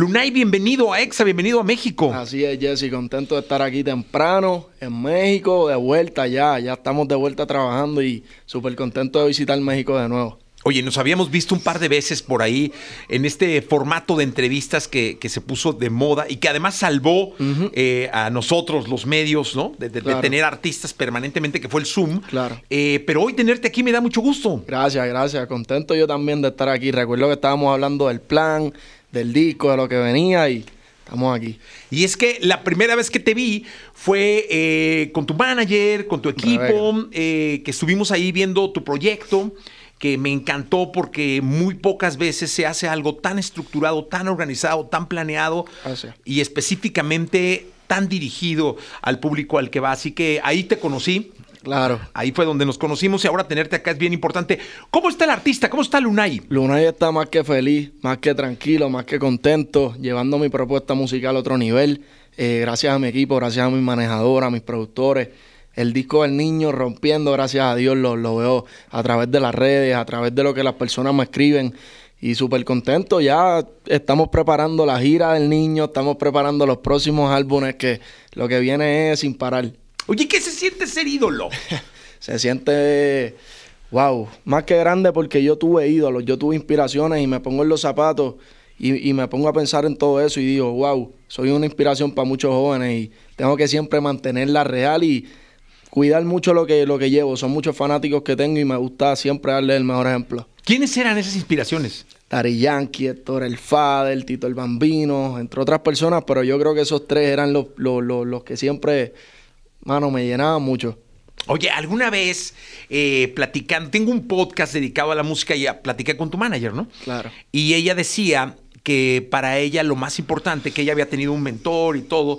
Lunay, bienvenido a EXA, bienvenido a México. Así es, Jesse, contento de estar aquí temprano en México, de vuelta ya, ya estamos de vuelta trabajando y súper contento de visitar México de nuevo. Oye, nos habíamos visto un par de veces por ahí en este formato de entrevistas que, se puso de moda y que además salvó eh, a nosotros, los medios, ¿no? De, tener artistas permanentemente, que fue el Zoom. Claro. Eh, pero hoy tenerte aquí me da mucho gusto. Gracias, gracias. Contento yo también de estar aquí. Recuerdo que estábamos hablando del plan, del disco, de lo que venía y estamos aquí. Y es que la primera vez que te vi fue eh, con tu manager, con tu equipo, eh, que estuvimos ahí viendo tu proyecto que me encantó porque muy pocas veces se hace algo tan estructurado, tan organizado, tan planeado ah, y específicamente tan dirigido al público al que va. Así que ahí te conocí. Claro. Ahí fue donde nos conocimos y ahora tenerte acá es bien importante. ¿Cómo está el artista? ¿Cómo está Lunay? Lunay está más que feliz, más que tranquilo, más que contento, llevando mi propuesta musical a otro nivel. Eh, gracias a mi equipo, gracias a mi manejadora, a mis productores. El disco del niño rompiendo, gracias a Dios, lo, lo veo a través de las redes, a través de lo que las personas me escriben y súper contento. Ya estamos preparando la gira del niño, estamos preparando los próximos álbumes que lo que viene es sin parar. Oye, ¿qué se siente ser ídolo? se siente, wow, más que grande porque yo tuve ídolos, yo tuve inspiraciones y me pongo en los zapatos y, me pongo a pensar en todo eso y digo, wow, soy una inspiración para muchos jóvenes y tengo que siempre mantenerla real y cuidar mucho lo que, lo que llevo. Son muchos fanáticos que tengo y me gusta siempre darle el mejor ejemplo. ¿Quiénes eran esas inspiraciones? Tariyanki, Yankee, Héctor El Fader, Tito El Bambino, entre otras personas, pero yo creo que esos tres eran los que siempre mano, me llenaba mucho. Oye, alguna vez eh, platicando, tengo un podcast dedicado a la música y platicé con tu manager, ¿no? Claro. Y ella decía que para ella lo más importante, que ella había tenido un mentor y todo,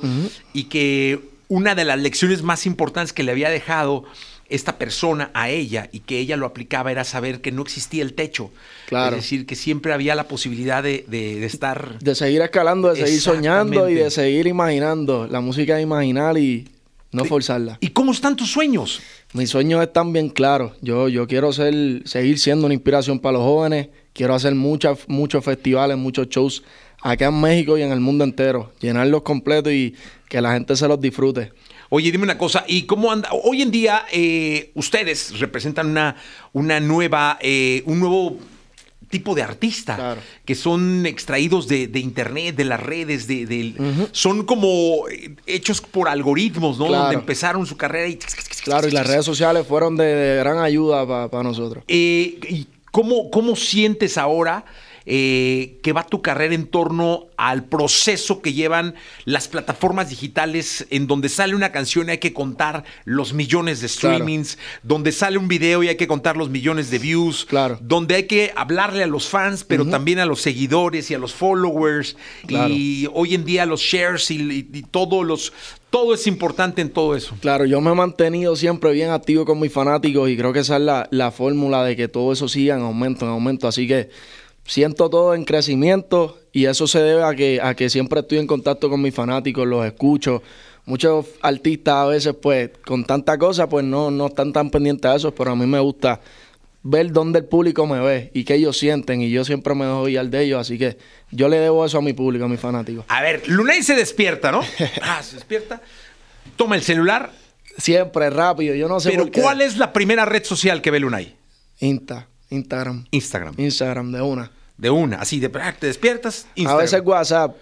y que una de las lecciones más importantes que le había dejado esta persona a ella y que ella lo aplicaba era saber que no existía el techo. Claro. Es decir, que siempre había la posibilidad de, de estar... De seguir escalando, de seguir soñando y de seguir imaginando. La música es imaginar y no forzarla. ¿Y cómo están tus sueños? Mis sueños están bien claros. Yo, yo quiero ser, seguir siendo una inspiración para los jóvenes. Quiero hacer muchas, muchos festivales, muchos shows acá en México y en el mundo entero. Llenarlos completos y que la gente se los disfrute. Oye, dime una cosa, ¿y cómo anda? Hoy en día eh, ustedes representan una, una nueva, eh, un nuevo tipo de artista, que son extraídos de, internet, de las redes, de, son como eh, hechos por algoritmos, ¿no? Donde empezaron su carrera y... Claro, y las redes sociales fueron de, gran ayuda para nosotros. Eh, ¿Y cómo, cómo sientes ahora? Eh, que va tu carrera en torno al proceso que llevan las plataformas digitales en donde sale una canción y hay que contar los millones de streamings, donde sale un video y hay que contar los millones de views, donde hay que hablarle a los fans, pero también a los seguidores y a los followers y hoy en día los shares y, todos los todo es importante en todo eso. Claro, yo me he mantenido siempre bien activo con mis fanáticos y creo que esa es la fórmula de que todo eso siga en aumento, en aumento. Así que siento todo en crecimiento y eso se debe a que, a que siempre estoy en contacto con mis fanáticos, los escucho. Muchos artistas a veces, pues, con tanta cosa, pues no, no están tan pendientes a eso, pero a mí me gusta ver dónde el público me ve y qué ellos sienten. Y yo siempre me dejo guiar de ellos, así que yo le debo eso a mi público, a mis fanáticos. A ver, Lunay se despierta, ¿no? ah, se despierta. Toma el celular. Siempre, rápido, yo no sé Pero ¿cuál es la primera red social que ve Lunay? Insta. Instagram. Instagram. Instagram, de una. De una, así, de te despiertas, Instagram. A veces WhatsApp,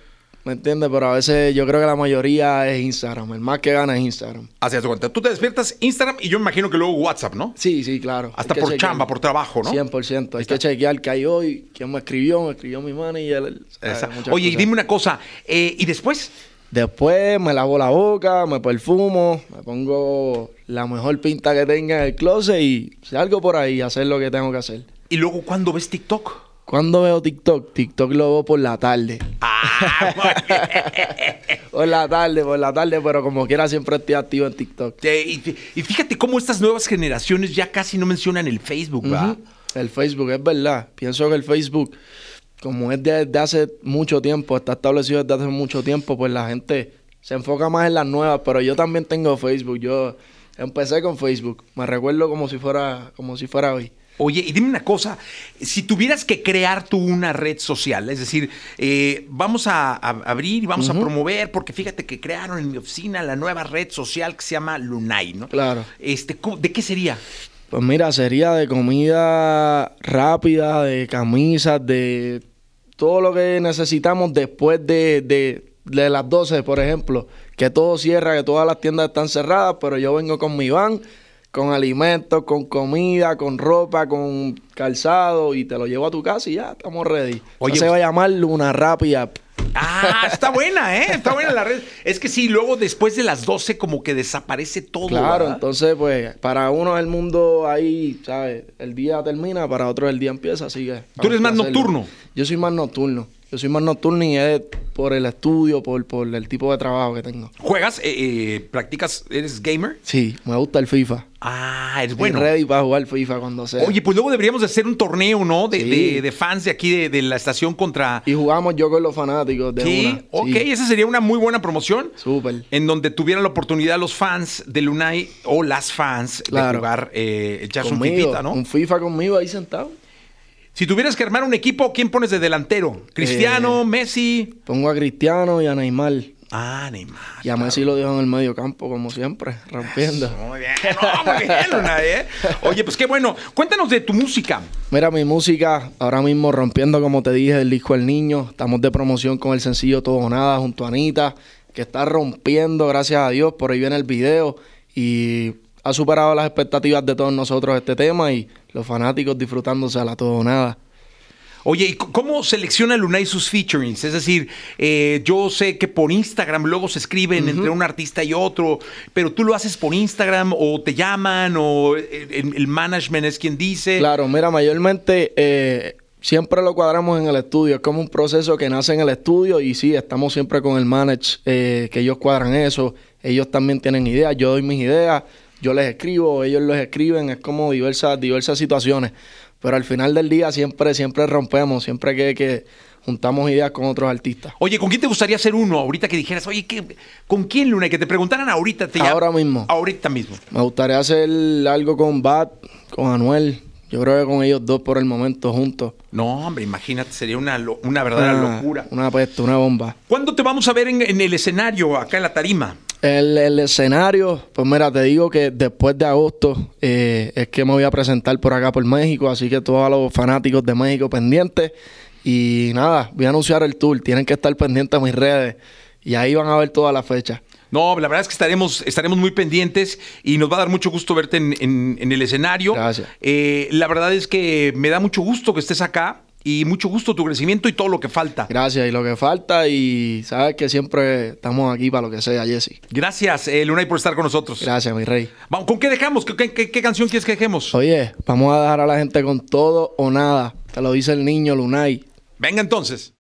¿me entiendes? Pero a veces yo creo que la mayoría es Instagram. El más que gana es Instagram. Así es, cuenta. Tú te despiertas Instagram y yo me imagino que luego WhatsApp, ¿no? Sí, sí, claro. Hasta por chamba, por trabajo, ¿no? 100%. Hay que chequear qué hay hoy, quién me escribió, me escribió mi mano y Oye, dime una cosa, eh, ¿y después? Después me lavo la boca, me perfumo, me pongo la mejor pinta que tenga en el closet y salgo por ahí a hacer lo que tengo que hacer. ¿Y luego cuándo ves TikTok? ¿Cuándo veo TikTok? TikTok lo veo por la tarde. Ah, por la tarde, por la tarde, pero como quiera siempre estoy activo en TikTok. Y, fíjate cómo estas nuevas generaciones ya casi no mencionan el Facebook, ¿verdad? El Facebook, es verdad. Pienso que el Facebook como es desde de hace mucho tiempo, está establecido desde hace mucho tiempo, pues la gente se enfoca más en las nuevas, pero yo también tengo Facebook, yo empecé con Facebook, me recuerdo como si fuera, como si fuera hoy. Oye, y dime una cosa, si tuvieras que crear tú una red social, es decir, eh, vamos a, abrir y vamos a promover, porque fíjate que crearon en mi oficina la nueva red social que se llama Lunay, ¿no? Claro. Este, ¿De qué sería? Pues mira, sería de comida rápida, de camisas, de todo lo que necesitamos después de, de, las 12, por ejemplo, que todo cierra, que todas las tiendas están cerradas, pero yo vengo con mi van, con alimentos, con comida, con ropa, con calzado y te lo llevo a tu casa y ya estamos ready. Oye, se va a llamar Luna Rápida. Ah, está buena, ¿eh? Está buena la red. Es que sí, luego después de las 12 como que desaparece todo. Claro, entonces pues para uno el mundo ahí, ¿sabes? El día termina, para otro el día empieza, así que... Tú eres más nocturno. Yo soy más nocturno. Yo soy más nocturno y es por el estudio, por, el tipo de trabajo que tengo. ¿Juegas? Eh, eh, ¿Practicas? ¿Eres gamer? Sí, me gusta el FIFA. Ah, es bueno. ready para jugar FIFA cuando sea. Oye, pues luego deberíamos hacer un torneo, ¿no? De, de, fans de aquí, de, la estación contra... Y jugamos yo con los fanáticos de ¿Sí? Ok, esa sería una muy buena promoción. Súper. En donde tuvieran la oportunidad los fans de Lunay o las fans de jugar, eh, echarse un ¿no? Un FIFA conmigo ahí sentado. Si tuvieras que armar un equipo, ¿quién pones de delantero? ¿Cristiano, eh, Messi? Pongo a Cristiano y a Neymar. Ah, Neymar. Y a Messi lo dejo en el medio campo, como siempre, rompiendo. muy bien, muy bien, ¿eh? Oye, pues qué bueno. Cuéntanos de tu música. Mira, mi música, ahora mismo rompiendo, como te dije, el disco El Niño. Estamos de promoción con el sencillo Todo o Nada junto a Anita, que está rompiendo, gracias a Dios. Por ahí viene el video. Y ha superado las expectativas de todos nosotros este tema y los fanáticos disfrutándose a la todo nada. Oye, ¿y cómo selecciona Lunay sus featurings? Es decir, eh, yo sé que por Instagram luego se escriben entre un artista y otro, pero tú lo haces por Instagram o te llaman o eh, el, management es quien dice. Claro, mira, mayormente eh, siempre lo cuadramos en el estudio. Es como un proceso que nace en el estudio y sí, estamos siempre con el manage, que ellos cuadran eso. Ellos también tienen ideas, yo doy mis ideas yo les escribo, ellos los escriben, es como diversas, diversas situaciones. Pero al final del día siempre, siempre rompemos, siempre que, que juntamos ideas con otros artistas. Oye, ¿con quién te gustaría hacer uno ahorita que dijeras, oye, ¿con quién, Luna? que te preguntaran ahorita. Ahora mismo. Ahorita mismo. Me gustaría hacer algo con Bat, con Anuel. Yo creo que con ellos dos por el momento juntos. No, hombre, imagínate, sería una, una verdadera ah, locura. Una una bomba. ¿Cuándo te vamos a ver en, en el escenario, acá en la tarima? El, escenario, pues mira, te digo que después de agosto eh, es que me voy a presentar por acá por México, así que todos los fanáticos de México pendientes. Y nada, voy a anunciar el tour, tienen que estar pendientes a mis redes y ahí van a ver toda la fecha. No, la verdad es que estaremos, estaremos muy pendientes y nos va a dar mucho gusto verte en, el escenario. Gracias. Eh, la verdad es que me da mucho gusto que estés acá y mucho gusto tu crecimiento y todo lo que falta. Gracias, y lo que falta, y sabes que siempre estamos aquí para lo que sea, Jesse. Gracias, eh, Lunay, por estar con nosotros. Gracias, mi rey. Vamos, ¿con qué dejamos? ¿Qué, qué canción quieres que dejemos? Oye, vamos a dejar a la gente con todo o nada. Te lo dice el niño Lunay. Venga entonces.